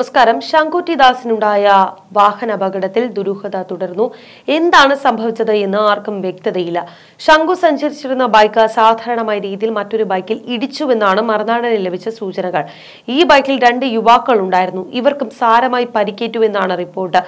നമസ്കാരം ശങ്കുറ്റി ദാസിനുണ്ടായ വാഹന അപകടത്തിൽ ദുരൂഹത തുടർന്നു എന്താണ് സംഭവിച്ചത് എന്ന് ആർക്കും വ്യക്തതയില്ല ശങ്കു സഞ്ചരിച്ചിരുന്ന ബൈക്ക് സാധാരണമായ രീതിയിൽ മറ്റൊരു ബൈക്കിൽ ഇടിച്ചുവെന്നാണ് മറുനാടന് ലഭിച്ച സൂചനകൾ ഈ ബൈക്കിൽ രണ്ട് യുവാക്കൾ ഉണ്ടായിരുന്നു ഇവർക്കും സാരമായി പരിക്കേറ്റുവെന്നാണ് റിപ്പോർട്ട്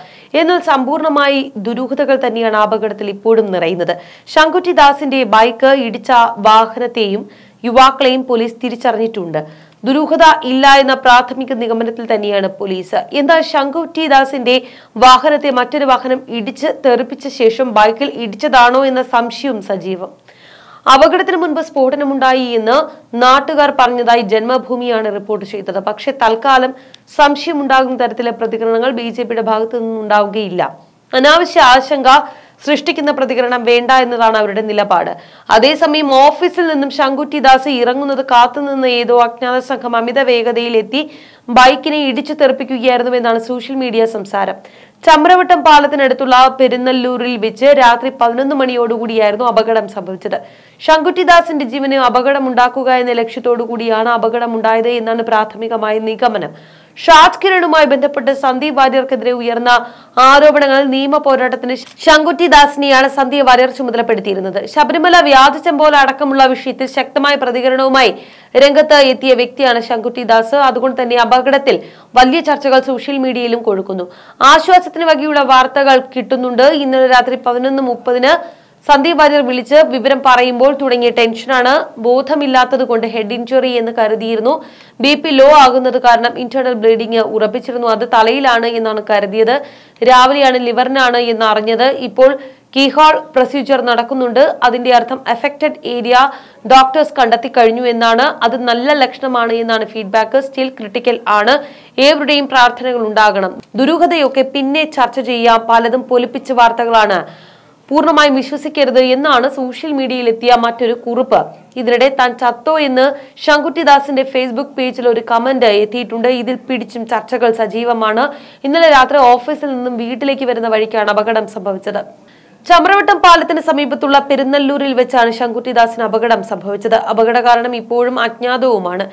എന്നാൽ സമ്പൂർണ്ണമായി ദുരൂഹതകൾ തന്നെയാണ് അപകടത്തിൽ ഇപ്പോഴും നിറയുന്നത് ശങ്കുറ്റി ദാസിന്റെ ബൈക്ക് ഇടിച്ച വാഹനത്തെയും യുവാക്കളെയും പോലീസ് തിരിച്ചറിഞ്ഞിട്ടുണ്ട് ദുരൂഹത ഇല്ല എന്ന പ്രാഥമിക നിഗമനത്തിൽ തന്നെയാണ് പോലീസ് എന്നാൽ ശംഖു ടി ദാസിന്റെ വാഹനത്തെ മറ്റൊരു വാഹനം ഇടിച്ച് തെറിപ്പിച്ച ശേഷം ബൈക്കിൽ ഇടിച്ചതാണോ എന്ന സംശയവും സജീവം അപകടത്തിന് മുൻപ് സ്ഫോടനമുണ്ടായി എന്ന് നാട്ടുകാർ പറഞ്ഞതായി ജന്മഭൂമിയാണ് റിപ്പോർട്ട് ചെയ്തത് പക്ഷേ തൽക്കാലം സംശയമുണ്ടാകുന്ന തരത്തിലെ പ്രതികരണങ്ങൾ ബി ജെ പിയുടെ ഭാഗത്തു നിന്നുണ്ടാവുകയില്ല അനാവശ്യ ആശങ്ക സൃഷ്ടിക്കുന്ന പ്രതികരണം വേണ്ട എന്നതാണ് അവരുടെ നിലപാട് അതേസമയം ഓഫീസിൽ നിന്നും ശങ്കുറ്റിദാസ് ഇറങ്ങുന്നത് കാത്തുനിന്ന് ഏതോ അജ്ഞാത സംഘം അമിത വേഗതയിലെത്തി ബൈക്കിനെ ഇടിച്ചു തെറിപ്പിക്കുകയായിരുന്നുവെന്നാണ് സോഷ്യൽ മീഡിയ സംസാരം ചമ്രവട്ടം പാലത്തിനടുത്തുള്ള പെരുന്നല്ലൂരിൽ വെച്ച് രാത്രി പതിനൊന്ന് മണിയോടുകൂടിയായിരുന്നു അപകടം സംഭവിച്ചത് ശങ്കുറ്റിദാസിന്റെ ജീവന് അപകടമുണ്ടാക്കുക എന്ന ലക്ഷ്യത്തോടു കൂടിയാണ് അപകടമുണ്ടായത് എന്നാണ് പ്രാഥമികമായ നിഗമനം ഷാജ് കിരണുമായി ബന്ധപ്പെട്ട് സന്ദീപ് വാര്യർക്കെതിരെ ഉയർന്ന ആരോപണങ്ങൾ നിയമ പോരാട്ടത്തിന് ശങ്കുറ്റിദാസിനെയാണ് സന്ദീപ് വാര്യർ ചുമതലപ്പെടുത്തിയിരുന്നത് ശബരിമല വ്യാജ ചെമ്പോല അടക്കമുള്ള വിഷയത്തിൽ ശക്തമായ പ്രതികരണവുമായി രംഗത്ത് എത്തിയ വ്യക്തിയാണ് ശങ്കുട്ടി ദാസ് അതുകൊണ്ട് തന്നെ അപകടത്തിൽ വലിയ ചർച്ചകൾ സോഷ്യൽ മീഡിയയിലും കൊഴുക്കുന്നു ആശ്വാസത്തിന് വകയുള്ള വാർത്തകൾ കിട്ടുന്നുണ്ട് ഇന്നലെ രാത്രി പതിനൊന്ന് മുപ്പതിന് സന്ദീപ് വാര്യർ വിളിച്ച് വിവരം പറയുമ്പോൾ തുടങ്ങിയ ടെൻഷനാണ് ബോധമില്ലാത്തത് കൊണ്ട് ഹെഡ് ഇഞ്ചുറി എന്ന് കരുതിയിരുന്നു ബി പി ലോ ആകുന്നത് കാരണം ഇന്റേണൽ ബ്ലീഡിംഗ് ഉറപ്പിച്ചിരുന്നു അത് തലയിലാണ് എന്നാണ് കരുതിയത് രാവിലെയാണ് ലിവറിനാണ് എന്ന് അറിഞ്ഞത് ഇപ്പോൾ കീഹോൾ പ്രൊസീജിയർ നടക്കുന്നുണ്ട് അതിന്റെ അർത്ഥം എഫക്റ്റഡ് ഏരിയ ഡോക്ടേഴ്സ് കണ്ടെത്തി കഴിഞ്ഞു എന്നാണ് അത് നല്ല ലക്ഷണമാണ് എന്നാണ് ഫീഡ്ബാക്ക് സ്റ്റിൽ ക്രിട്ടിക്കൽ ആണ് ഏവരുടെയും പ്രാർത്ഥനകൾ ഉണ്ടാകണം ദുരൂഹതയൊക്കെ പിന്നെ ചർച്ച ചെയ്യാം പലതും പൊലിപ്പിച്ച വാർത്തകളാണ് പൂർണ്ണമായും വിശ്വസിക്കരുത് എന്നാണ് സോഷ്യൽ മീഡിയയിൽ എത്തിയ മറ്റൊരു കുറിപ്പ് ഇതിനിടെ താൻ ചത്തോ എന്ന് ശങ്കുട്ടിദാസിന്റെ ഫേസ്ബുക്ക് പേജിൽ ഒരു കമന്റ് എത്തിയിട്ടുണ്ട് ഇതിൽ പിടിച്ചും ചർച്ചകൾ സജീവമാണ് ഇന്നലെ രാത്രി ഓഫീസിൽ നിന്നും വീട്ടിലേക്ക് വരുന്ന വഴിക്കാണ് അപകടം സംഭവിച്ചത് ചമ്രവട്ടം പാലത്തിന് സമീപത്തുള്ള പെരുന്നല്ലൂരിൽ വെച്ചാണ് ശങ്കുട്ടിദാസിന് അപകടം സംഭവിച്ചത് അപകട കാരണം ഇപ്പോഴും അജ്ഞാതവുമാണ്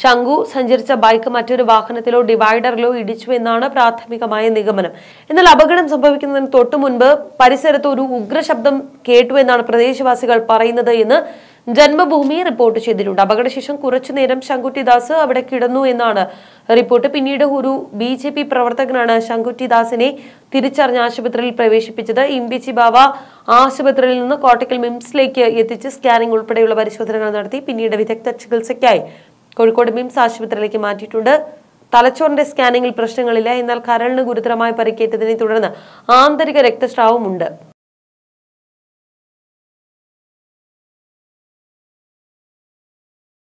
ശങ്കു സഞ്ചരിച്ച ബൈക്ക് മറ്റൊരു വാഹനത്തിലോ ഡിവൈഡറിലോ ഇടിച്ചു എന്നാണ് പ്രാഥമികമായ നിഗമനം എന്നാൽ അപകടം സംഭവിക്കുന്നതിന് തൊട്ടു മുൻപ് പരിസരത്ത് ഒരു ഉഗ്രശബ്ദം കേട്ടു എന്നാണ് പ്രദേശവാസികൾ പറയുന്നത് എന്ന് ജന്മഭൂമി റിപ്പോർട്ട് ചെയ്തിട്ടുണ്ട് അപകടശേഷം കുറച്ചുനേരം ശങ്കുട്ടിദാസ് അവിടെ കിടന്നു എന്നാണ് റിപ്പോർട്ട് പിന്നീട് ഒരു ബി ജെ പി പ്രവർത്തകനാണ് ശങ്കുറ്റിദാസിനെ തിരിച്ചറിഞ്ഞ് ആശുപത്രിയിൽ പ്രവേശിപ്പിച്ചത് ഇംബിച്ചി ബാബ ആശുപത്രിയിൽ നിന്ന് കോട്ടക്കൽ മിംസിലേക്ക് എത്തിച്ച് സ്കാനിംഗ് ഉൾപ്പെടെയുള്ള പരിശോധനകൾ നടത്തി പിന്നീട് വിദഗ്ധ ചികിത്സയ്ക്കായി കോഴിക്കോട് മിംസ് ആശുപത്രിയിലേക്ക് മാറ്റിയിട്ടുണ്ട് തലച്ചോറിന്റെ സ്കാനിങ്ങിൽ പ്രശ്നങ്ങളില്ല എന്നാൽ കരളിന് ഗുരുതരമായി പരിക്കേറ്റതിനെ തുടർന്ന് ആന്തരിക രക്തസ്രാവമുണ്ട്